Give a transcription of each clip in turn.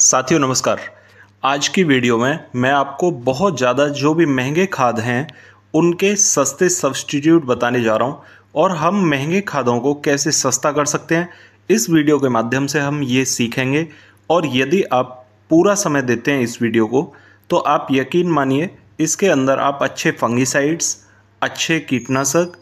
साथियों नमस्कार आज की वीडियो में मैं आपको बहुत ज़्यादा जो भी महंगे खाद हैं उनके सस्ते सब्सटीट्यूट बताने जा रहा हूँ और हम महंगे खादों को कैसे सस्ता कर सकते हैं इस वीडियो के माध्यम से हम ये सीखेंगे और यदि आप पूरा समय देते हैं इस वीडियो को तो आप यकीन मानिए इसके अंदर आप अच्छे फंगिसाइड्स अच्छे कीटनाशक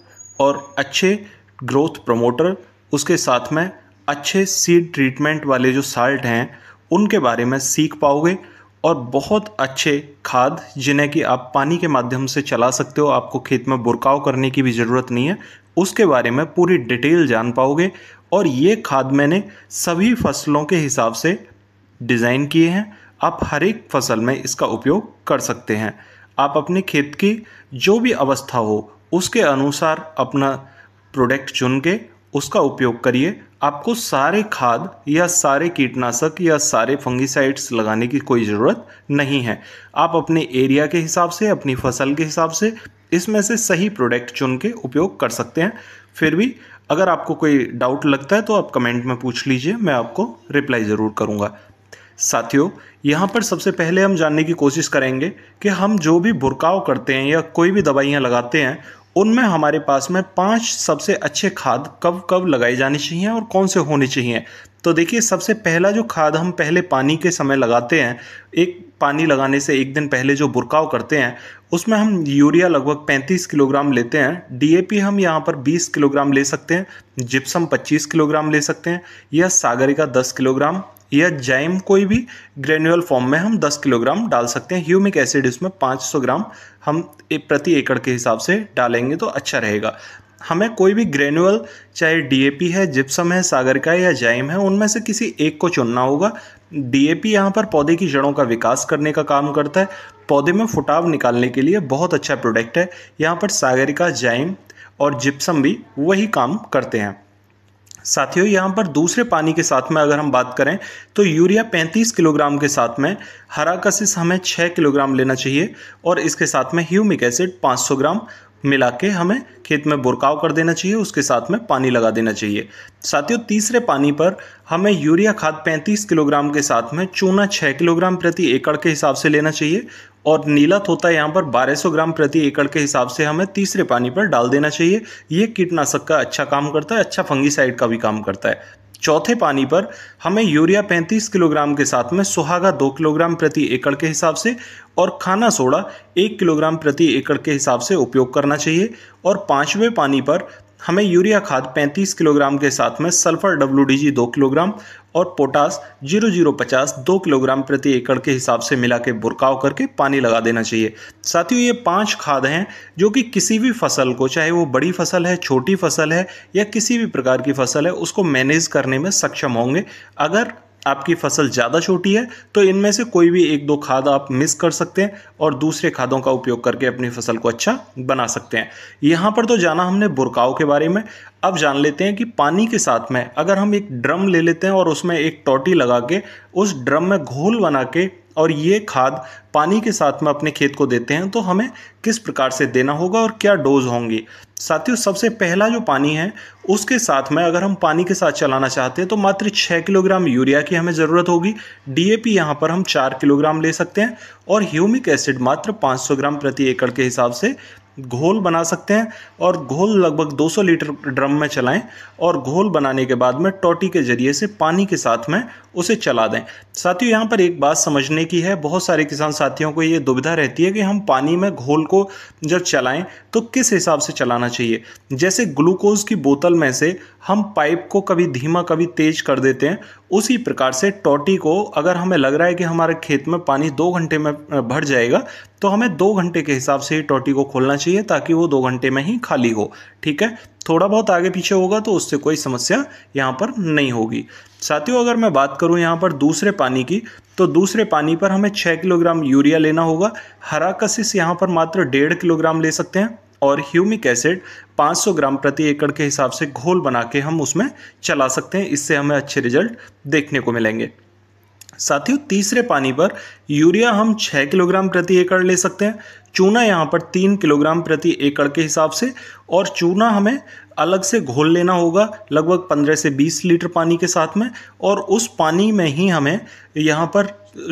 और अच्छे ग्रोथ प्रमोटर उसके साथ में अच्छे सीड ट्रीटमेंट वाले जो साल्ट हैं उनके बारे में सीख पाओगे और बहुत अच्छे खाद जिन्हें कि आप पानी के माध्यम से चला सकते हो आपको खेत में बुरकाव करने की भी ज़रूरत नहीं है उसके बारे में पूरी डिटेल जान पाओगे और ये खाद मैंने सभी फसलों के हिसाब से डिज़ाइन किए हैं आप हर एक फसल में इसका उपयोग कर सकते हैं आप अपने खेत की जो भी अवस्था हो उसके अनुसार अपना प्रोडक्ट चुन के उसका उपयोग करिए आपको सारे खाद या सारे कीटनाशक या सारे फंगिसाइड्स लगाने की कोई ज़रूरत नहीं है आप अपने एरिया के हिसाब से अपनी फसल के हिसाब से इसमें से सही प्रोडक्ट चुन के उपयोग कर सकते हैं फिर भी अगर आपको कोई डाउट लगता है तो आप कमेंट में पूछ लीजिए मैं आपको रिप्लाई ज़रूर करूँगा साथियों यहाँ पर सबसे पहले हम जानने की कोशिश करेंगे कि हम जो भी बुरकाव करते हैं या कोई भी दवाइयाँ लगाते हैं उनमें हमारे पास में पांच सबसे अच्छे खाद कब कब लगाए जाने चाहिए और कौन से होने चाहिए तो देखिए सबसे पहला जो खाद हम पहले पानी के समय लगाते हैं एक पानी लगाने से एक दिन पहले जो बुरकाव करते हैं उसमें हम यूरिया लगभग 35 किलोग्राम लेते हैं डीएपी हम यहाँ पर 20 किलोग्राम ले सकते हैं जिप्सम 25 किलोग्राम ले सकते हैं या सागरिका 10 किलोग्राम या जैम कोई भी ग्रेन्यूअल फॉर्म में हम 10 किलोग्राम डाल सकते हैं ह्यूमिक एसिड इसमें 500 ग्राम हम एक प्रति एकड़ के हिसाब से डालेंगे तो अच्छा रहेगा हमें कोई भी ग्रेन्यूअल चाहे डीएपी है जिप्सम है सागरिका या जाइम है उनमें से किसी एक को चुनना होगा डीएपी यहाँ पर पौधे की जड़ों का विकास करने का काम करता है पौधे में फुटाव निकालने के लिए बहुत अच्छा प्रोडक्ट है यहाँ पर सागरिका जाइम और जिप्सम भी वही काम करते हैं साथियों यहाँ पर दूसरे पानी के साथ में अगर हम बात करें तो यूरिया 35 किलोग्राम के साथ में हरा कसिस हमें 6 किलोग्राम लेना चाहिए और इसके साथ में ह्यूमिक एसिड 500 ग्राम मिला के हमें खेत में बुरकाव कर देना चाहिए उसके साथ में पानी लगा देना चाहिए साथियों तीसरे पानी पर हमें यूरिया खाद 35 किलोग्राम के साथ में चूना 6 किलोग्राम प्रति एकड़ के हिसाब से लेना चाहिए और नीला थोता यहाँ पर 1200 ग्राम प्रति एकड़ के हिसाब से हमें तीसरे पानी पर डाल देना चाहिए ये कीटनाशक का अच्छा काम करता है अच्छा फंगिसाइड का भी काम करता है चौथे पानी पर हमें यूरिया 35 किलोग्राम के साथ में सुहागा 2 किलोग्राम प्रति एकड़ के हिसाब से और खाना सोडा 1 किलोग्राम प्रति एकड़ के हिसाब से उपयोग करना चाहिए और पाँचवें पानी पर हमें यूरिया खाद 35 किलोग्राम के साथ में सल्फर डब्ल्यू 2 किलोग्राम और पोटास जीरो जीरो पचास दो किलोग्राम प्रति एकड़ के हिसाब से मिला के बुरकाव करके पानी लगा देना चाहिए साथियों ये पांच खाद हैं जो कि किसी भी फसल को चाहे वो बड़ी फसल है छोटी फसल है या किसी भी प्रकार की फसल है उसको मैनेज करने में सक्षम होंगे अगर आपकी फसल ज़्यादा छोटी है तो इनमें से कोई भी एक दो खाद आप मिस कर सकते हैं और दूसरे खादों का उपयोग करके अपनी फसल को अच्छा बना सकते हैं यहाँ पर तो जाना हमने बुरकाव के बारे में अब जान लेते हैं कि पानी के साथ में अगर हम एक ड्रम ले लेते हैं और उसमें एक टोटी लगा के उस ड्रम में घोल बना के और ये खाद पानी के साथ में अपने खेत को देते हैं तो हमें किस प्रकार से देना होगा और क्या डोज होंगी साथियों सबसे पहला जो पानी है उसके साथ में अगर हम पानी के साथ चलाना चाहते हैं तो मात्र छः किलोग्राम यूरिया की हमें ज़रूरत होगी डीएपी यहाँ पर हम चार किलोग्राम ले सकते हैं और ह्यूमिक एसिड मात्र 500 ग्राम प्रति एकड़ के हिसाब से घोल बना सकते हैं और घोल लगभग 200 लीटर ड्रम में चलाएं और घोल बनाने के बाद में टोटी के ज़रिए से पानी के साथ में उसे चला दें साथियों यहाँ पर एक बात समझने की है बहुत सारे किसान साथियों को ये दुविधा रहती है कि हम पानी में घोल को जब चलाएं तो किस हिसाब से चलाना चाहिए जैसे ग्लूकोज की बोतल में से हम पाइप को कभी धीमा कभी तेज कर देते हैं उसी प्रकार से टोटी को अगर हमें लग रहा है कि हमारे खेत में पानी दो घंटे में भर जाएगा तो हमें दो घंटे के हिसाब से ही टोटी को खोलना चाहिए ताकि वो दो घंटे में ही खाली हो ठीक है थोड़ा बहुत आगे पीछे होगा तो उससे कोई समस्या यहाँ पर नहीं होगी साथियों अगर मैं बात करूँ यहाँ पर दूसरे पानी की तो दूसरे पानी पर हमें छः किलोग्राम यूरिया लेना होगा हरा कसिस यहाँ पर मात्र डेढ़ किलोग्राम ले सकते हैं और ह्यूमिक एसिड 500 ग्राम प्रति एकड़ के हिसाब से घोल बना के हम उसमें चला सकते हैं इससे हमें अच्छे रिजल्ट देखने को मिलेंगे साथियों तीसरे पानी पर यूरिया हम 6 किलोग्राम प्रति एकड़ ले सकते हैं चूना यहाँ पर 3 किलोग्राम प्रति एकड़ के हिसाब से और चूना हमें अलग से घोल लेना होगा लगभग 15 से 20 लीटर पानी के साथ में और उस पानी में ही हमें यहाँ पर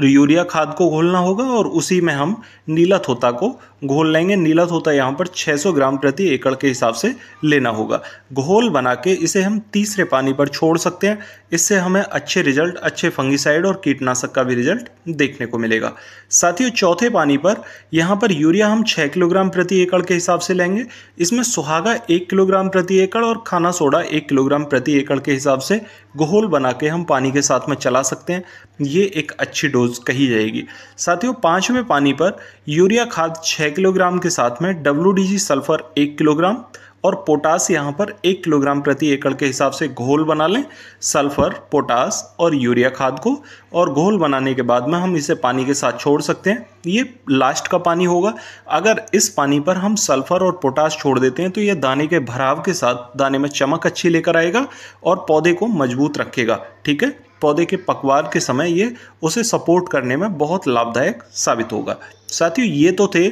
यूरिया खाद को घोलना होगा और उसी में हम नीला थोता को घोल लेंगे नीला थोता यहाँ पर 600 ग्राम प्रति एकड़ के हिसाब से लेना होगा घोल बना के इसे हम तीसरे पानी पर छोड़ सकते हैं इससे हमें अच्छे रिजल्ट अच्छे फंगिसाइड और कीटनाशक का भी रिजल्ट देखने को मिलेगा साथ ही चौथे पानी पर यहाँ पर यूरिया हम छः किलोग्राम प्रति एकड़ के हिसाब से लेंगे इसमें सुहागा एक किलोग्राम प्रति प्रति एकड़ और खाना सोडा एक किलोग्राम प्रति एकड़ के हिसाब से घोल बना के हम पानी के साथ में चला सकते हैं ये एक अच्छी डोज कही जाएगी साथियों पाँचवें पानी पर यूरिया खाद छः किलोग्राम के साथ में डब्ल्यू सल्फर एक किलोग्राम और पोटास यहाँ पर एक किलोग्राम प्रति एकड़ के हिसाब से घोल बना लें सल्फर पोटास और यूरिया खाद को और घोल बनाने के बाद में हम इसे पानी के साथ छोड़ सकते हैं ये लास्ट का पानी होगा अगर इस पानी पर हम सल्फर और पोटास छोड़ देते हैं तो यह दाने के भराव के साथ दाने में चमक अच्छी लेकर आएगा और पौधे को मजबूत रखेगा ठीक है पौधे के पकवान के समय ये उसे सपोर्ट करने में बहुत लाभदायक साबित होगा साथियों ये तो थे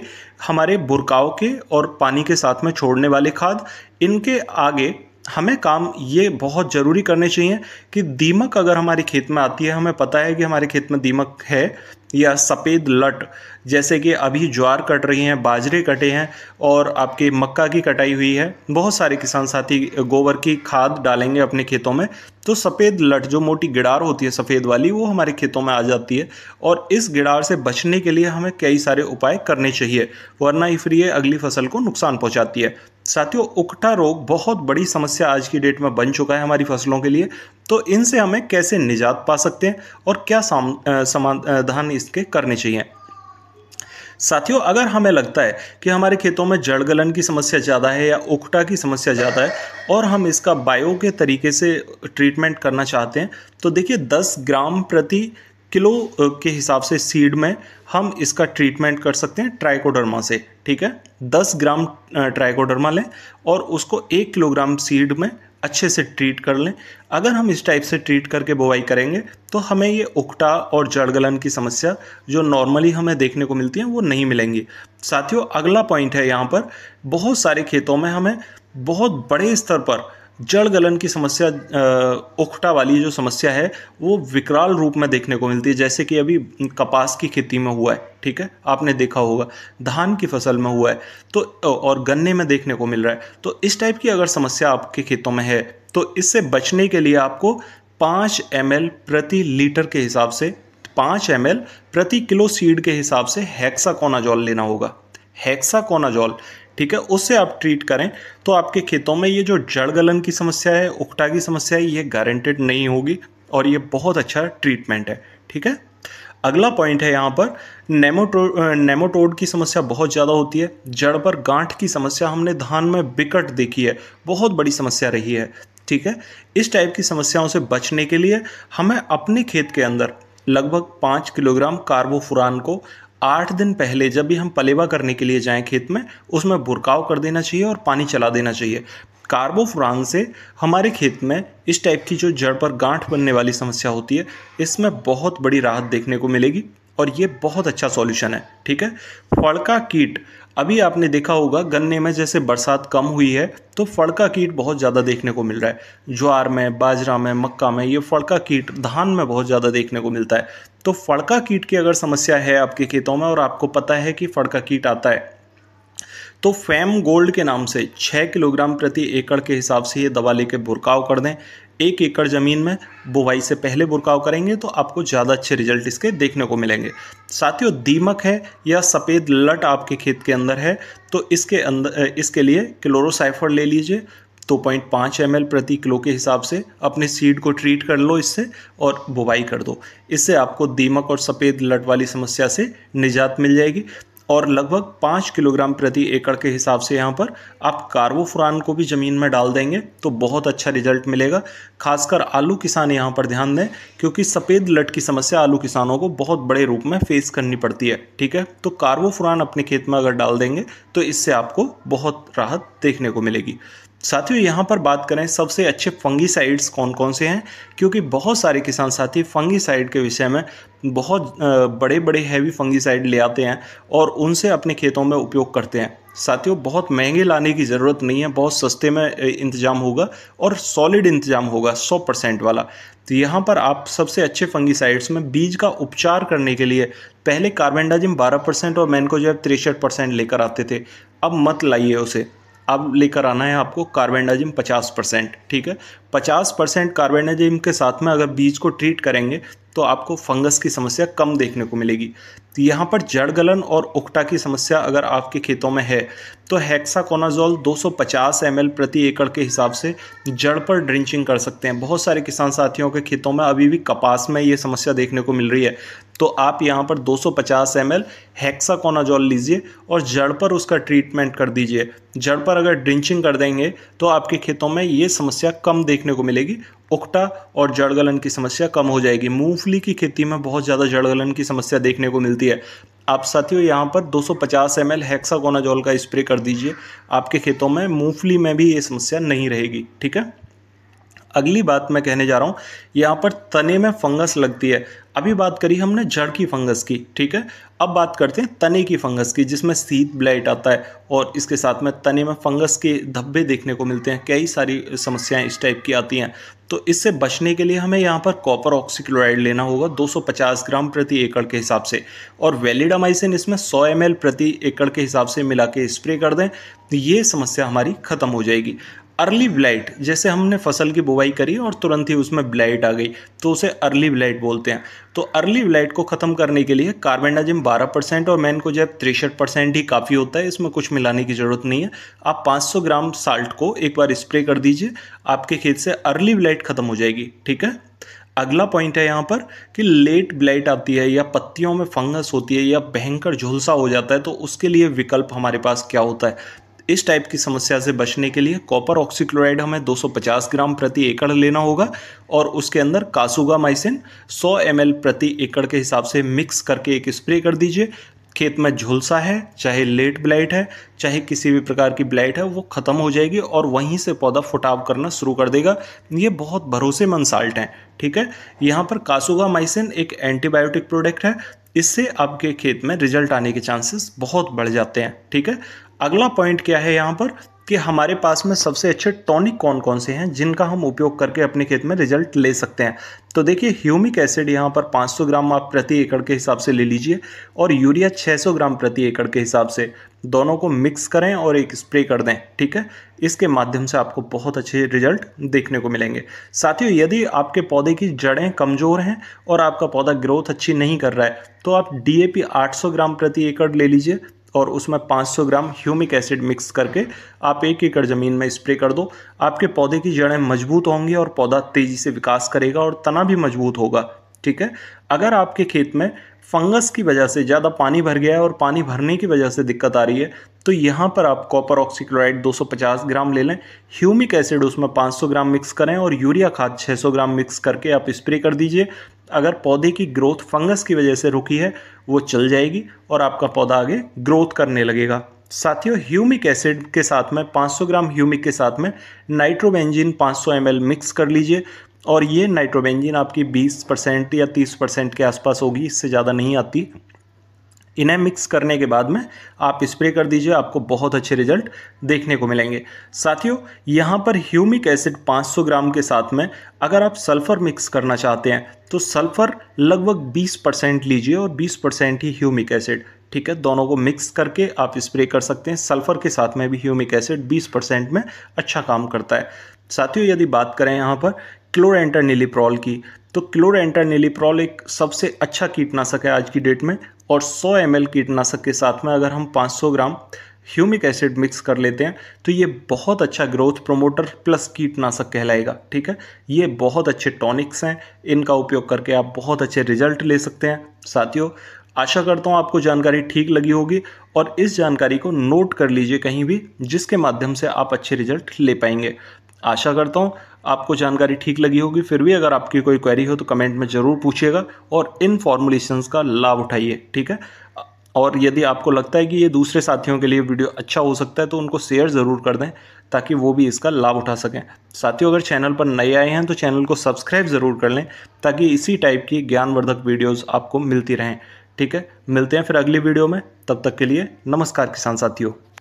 हमारे बुरकाओ के और पानी के साथ में छोड़ने वाले खाद इनके आगे हमें काम ये बहुत ज़रूरी करने चाहिए कि दीमक अगर हमारे खेत में आती है हमें पता है कि हमारे खेत में दीमक है या सफ़ेद लट जैसे कि अभी ज्वार कट रही हैं बाजरे कटे हैं और आपके मक्का की कटाई हुई है बहुत सारे किसान साथी गोबर की खाद डालेंगे अपने खेतों में तो सफ़ेद लट जो मोटी गिड़ार होती है सफ़ेद वाली वो हमारे खेतों में आ जाती है और इस गिड़ार से बचने के लिए हमें कई सारे उपाय करने चाहिए वरना ये फिर ये अगली फसल को नुकसान पहुँचाती है साथियों उकटा रोग बहुत बड़ी समस्या आज की डेट में बन चुका है हमारी फसलों के लिए तो इनसे हमें कैसे निजात पा सकते हैं और क्या समाधान इसके करने चाहिए साथियों अगर हमें लगता है कि हमारे खेतों में जड़ गलन की समस्या ज़्यादा है या उकटा की समस्या ज़्यादा है और हम इसका बायो के तरीके से ट्रीटमेंट करना चाहते हैं तो देखिए 10 ग्राम प्रति किलो के हिसाब से सीड में हम इसका ट्रीटमेंट कर सकते हैं ट्राइकोडर्मा से ठीक है दस ग्राम ट्राइकोडर्मा लें और उसको एक किलोग्राम सीड में अच्छे से ट्रीट कर लें अगर हम इस टाइप से ट्रीट करके बुवाई करेंगे तो हमें ये उकटा और जड़ गलन की समस्या जो नॉर्मली हमें देखने को मिलती है वो नहीं मिलेंगी साथियों अगला पॉइंट है यहाँ पर बहुत सारे खेतों में हमें बहुत बड़े स्तर पर जड़ गलन की समस्या उखटा वाली जो समस्या है वो विकराल रूप में देखने को मिलती है जैसे कि अभी कपास की खेती में हुआ है ठीक है आपने देखा होगा धान की फसल में हुआ है तो और गन्ने में देखने को मिल रहा है तो इस टाइप की अगर समस्या आपके खेतों में है तो इससे बचने के लिए आपको पाँच एम प्रति लीटर के हिसाब से पाँच एम प्रति किलो सीड के हिसाब से हैक्सा लेना होगा हैक्साकोनाजॉल ठीक है उससे आप ट्रीट करें तो आपके खेतों में ये जो जड़ गलन की समस्या है उकटा की समस्या है ये गारंटेड नहीं होगी और ये बहुत अच्छा ट्रीटमेंट है ठीक है अगला पॉइंट है यहाँ पर नेमोटो नेमोटोड की समस्या बहुत ज़्यादा होती है जड़ पर गांठ की समस्या हमने धान में बिकट देखी है बहुत बड़ी समस्या रही है ठीक है इस टाइप की समस्याओं से बचने के लिए हमें अपने खेत के अंदर लगभग पाँच किलोग्राम कार्बोफुरान को आठ दिन पहले जब भी हम पलेवा करने के लिए जाएं खेत में उसमें बुरकाव कर देना चाहिए और पानी चला देना चाहिए कार्बोफ्रान से हमारे खेत में इस टाइप की जो जड़ पर गांठ बनने वाली समस्या होती है इसमें बहुत बड़ी राहत देखने को मिलेगी और ये बहुत अच्छा सॉल्यूशन है ठीक है फड़का कीट अभी आपने देखा होगा गन्ने में जैसे बरसात कम हुई है तो फड़का कीट बहुत ज़्यादा देखने को मिल रहा है ज्वार में बाजरा में मक्का में ये फड़का कीट धान में बहुत ज़्यादा देखने को मिलता है तो फड़का कीट की अगर समस्या है आपके खेतों में और आपको पता है कि फड़का कीट आता है तो फैम गोल्ड के नाम से छः किलोग्राम प्रति एकड़ के हिसाब से ये दवा लेके बुरकाव कर दें एक एकड़ ज़मीन में बुवाई से पहले बुरकाव करेंगे तो आपको ज़्यादा अच्छे रिजल्ट इसके देखने को मिलेंगे साथियों दीमक है या सफ़ेद लट आपके खेत के अंदर है तो इसके अंदर इसके लिए क्लोरोसाइफर ले लीजिए दो पॉइंट पाँच एम प्रति किलो के हिसाब से अपने सीड को ट्रीट कर लो इससे और बुवाई कर दो इससे आपको दीमक और सफ़ेद लट वाली समस्या से निजात मिल जाएगी और लगभग पाँच किलोग्राम प्रति एकड़ के हिसाब से यहाँ पर आप कार्बोफुरान को भी ज़मीन में डाल देंगे तो बहुत अच्छा रिजल्ट मिलेगा खासकर आलू किसान यहाँ पर ध्यान दें क्योंकि सफ़ेद लट की समस्या आलू किसानों को बहुत बड़े रूप में फेस करनी पड़ती है ठीक है तो कार्बोफुरान अपने खेत में अगर डाल देंगे तो इससे आपको बहुत राहत देखने को मिलेगी साथियों यहाँ पर बात करें सबसे अच्छे फंगीसाइड्स कौन कौन से हैं क्योंकि बहुत सारे किसान साथी फंगीसाइड के विषय में बहुत बड़े बड़े हैवी फंगीसाइड ले आते हैं और उनसे अपने खेतों में उपयोग करते हैं साथियों बहुत महंगे लाने की ज़रूरत नहीं है बहुत सस्ते में इंतजाम होगा और सॉलिड इंतजाम होगा 100 परसेंट वाला तो यहाँ पर आप सबसे अच्छे फंगीसाइड्स में बीज का उपचार करने के लिए पहले कार्बेंडाजिम 12 परसेंट और मैनकोजैब तिरसठ परसेंट लेकर आते थे अब मत लाइए उसे अब लेकर आना है आपको कार्बेंडाजिम 50 परसेंट ठीक है 50 परसेंट कार्बेंडाजिम के साथ में अगर बीज को ट्रीट करेंगे तो आपको फंगस की समस्या कम देखने को मिलेगी तो यहाँ पर जड़ गलन और उकटा की समस्या अगर आपके खेतों में है तो हेक्साकोनाजोल 250 एम प्रति एकड़ के हिसाब से जड़ पर ड्रिंचिंग कर सकते हैं बहुत सारे किसान साथियों के खेतों में अभी भी कपास में ये समस्या देखने को मिल रही है तो आप यहाँ पर 250 एम एल हेक्साकोनाजोल लीजिए और जड़ पर उसका ट्रीटमेंट कर दीजिए जड़ पर अगर ड्रिंचिंग कर देंगे तो आपके खेतों में ये समस्या कम देखने को मिलेगी उकटा और जड़ गलन की समस्या कम हो जाएगी मूंगफली की खेती में बहुत ज़्यादा जड़ गलन की समस्या देखने को मिलती है आप साथियों यहाँ पर 250 एम एल हेक्साकोनाजोल का स्प्रे कर दीजिए आपके खेतों में मूंगफली में भी ये समस्या नहीं रहेगी ठीक है अगली बात मैं कहने जा रहा हूँ यहाँ पर तने में फंगस लगती है अभी बात करी हमने जड़ की फंगस की ठीक है अब बात करते हैं तने की फंगस की जिसमें सीत ब्लाइट आता है और इसके साथ में तने में फंगस के धब्बे देखने को मिलते हैं कई सारी समस्याएं इस टाइप की आती हैं तो इससे बचने के लिए हमें यहाँ पर कॉपर ऑक्सीक्लोराइड लेना होगा 250 ग्राम प्रति एकड़ के हिसाब से और वेलिडामाइसिन इसमें 100 एम प्रति एकड़ के हिसाब से मिला के स्प्रे कर दें तो ये समस्या हमारी ख़त्म हो जाएगी अर्ली ब्लाइट जैसे हमने फसल की बुवाई करी और तुरंत ही उसमें ब्लाइट आ गई तो उसे अर्ली ब्लाइट बोलते हैं तो अर्ली ब्लाइट को ख़त्म करने के लिए कार्बेंडाजिम 12 परसेंट और मैन को मैनकोजैब तिरसठ परसेंट ही काफ़ी होता है इसमें कुछ मिलाने की ज़रूरत नहीं है आप 500 ग्राम साल्ट को एक बार स्प्रे कर दीजिए आपके खेत से अर्ली ब्लाइट ख़त्म हो जाएगी ठीक है अगला पॉइंट है यहाँ पर कि लेट ब्लाइट आती है या पत्तियों में फंगस होती है या भयंकर झुलसा हो जाता है तो उसके लिए विकल्प हमारे पास क्या होता है इस टाइप की समस्या से बचने के लिए कॉपर ऑक्सीक्लोराइड हमें 250 ग्राम प्रति एकड़ लेना होगा और उसके अंदर कासुगा माइसिन 100 एम प्रति एकड़ के हिसाब से मिक्स करके एक स्प्रे कर दीजिए खेत में झुलसा है चाहे लेट ब्लाइट है चाहे किसी भी प्रकार की ब्लाइट है वो ख़त्म हो जाएगी और वहीं से पौधा फुटाव करना शुरू कर देगा ये बहुत भरोसेमंद साल्ट हैं ठीक है यहाँ पर कासुगा माइसिन एक एंटीबायोटिक प्रोडक्ट है इससे आपके खेत में रिजल्ट आने के चांसेस बहुत बढ़ जाते हैं ठीक है अगला पॉइंट क्या है यहाँ पर कि हमारे पास में सबसे अच्छे टॉनिक कौन कौन से हैं जिनका हम उपयोग करके अपने खेत में रिजल्ट ले सकते हैं तो देखिए ह्यूमिक एसिड यहाँ पर 500 ग्राम आप प्रति एकड़ के हिसाब से ले लीजिए और यूरिया 600 ग्राम प्रति एकड़ के हिसाब से दोनों को मिक्स करें और एक स्प्रे कर दें ठीक है इसके माध्यम से आपको बहुत अच्छे रिजल्ट देखने को मिलेंगे साथियों यदि आपके पौधे की जड़ें कमज़ोर हैं और आपका पौधा ग्रोथ अच्छी नहीं कर रहा है तो आप डी ए ग्राम प्रति एकड़ ले लीजिए और उसमें 500 ग्राम ह्यूमिक एसिड मिक्स करके आप एक एकड़ ज़मीन में स्प्रे कर दो आपके पौधे की जड़ें मजबूत होंगी और पौधा तेज़ी से विकास करेगा और तना भी मजबूत होगा ठीक है अगर आपके खेत में फंगस की वजह से ज़्यादा पानी भर गया है और पानी भरने की वजह से दिक्कत आ रही है तो यहाँ पर आप कॉपर ऑक्सीक्लोराइड 250 ग्राम ले लें ह्यूमिक एसिड उसमें 500 ग्राम मिक्स करें और यूरिया खाद 600 ग्राम मिक्स करके आप स्प्रे कर दीजिए अगर पौधे की ग्रोथ फंगस की वजह से रुकी है वो चल जाएगी और आपका पौधा आगे ग्रोथ करने लगेगा साथियों ह्यूमिक एसिड के साथ में 500 ग्राम ह्यूमिक के साथ में नाइट्रोबेंजिन 500 ml मिक्स कर लीजिए और ये नाइट्रोबेंजिन आपकी 20 परसेंट या 30 परसेंट के आसपास होगी इससे ज़्यादा नहीं आती इन्हें मिक्स करने के बाद में आप स्प्रे कर दीजिए आपको बहुत अच्छे रिजल्ट देखने को मिलेंगे साथियों यहाँ पर ह्यूमिक एसिड 500 ग्राम के साथ में अगर आप सल्फ़र मिक्स करना चाहते हैं तो सल्फ़र लगभग 20 परसेंट लीजिए और 20 परसेंट ही ह्यूमिक एसिड ठीक है दोनों को मिक्स करके आप स्प्रे कर सकते हैं सल्फ़र के साथ में भी ह्यूमिक एसिड 20 परसेंट में अच्छा काम करता है साथियों यदि बात करें यहाँ पर क्लोरेंटानिलीप्रॉल की तो क्लोरेंटानिलीप्रॉल एक सबसे अच्छा कीटनाशक है आज की डेट में और 100 एम कीटनाशक के साथ में अगर हम 500 ग्राम ह्यूमिक एसिड मिक्स कर लेते हैं तो ये बहुत अच्छा ग्रोथ प्रोमोटर प्लस कीटनाशक कहलाएगा ठीक है ये बहुत अच्छे टॉनिक्स हैं इनका उपयोग करके आप बहुत अच्छे रिजल्ट ले सकते हैं साथियों आशा करता हूँ आपको जानकारी ठीक लगी होगी और इस जानकारी को नोट कर लीजिए कहीं भी जिसके माध्यम से आप अच्छे रिजल्ट ले पाएंगे आशा करता हूँ आपको जानकारी ठीक लगी होगी फिर भी अगर आपकी कोई क्वेरी हो तो कमेंट में ज़रूर पूछिएगा और इन फॉर्मुलेशंस का लाभ उठाइए ठीक है और यदि आपको लगता है कि ये दूसरे साथियों के लिए वीडियो अच्छा हो सकता है तो उनको शेयर ज़रूर कर दें ताकि वो भी इसका लाभ उठा सकें साथियों अगर चैनल पर नए आए हैं तो चैनल को सब्सक्राइब ज़रूर कर लें ताकि इसी टाइप की ज्ञानवर्धक वीडियोज़ आपको मिलती रहें ठीक है मिलते हैं फिर अगली वीडियो में तब तक के लिए नमस्कार किसान साथियों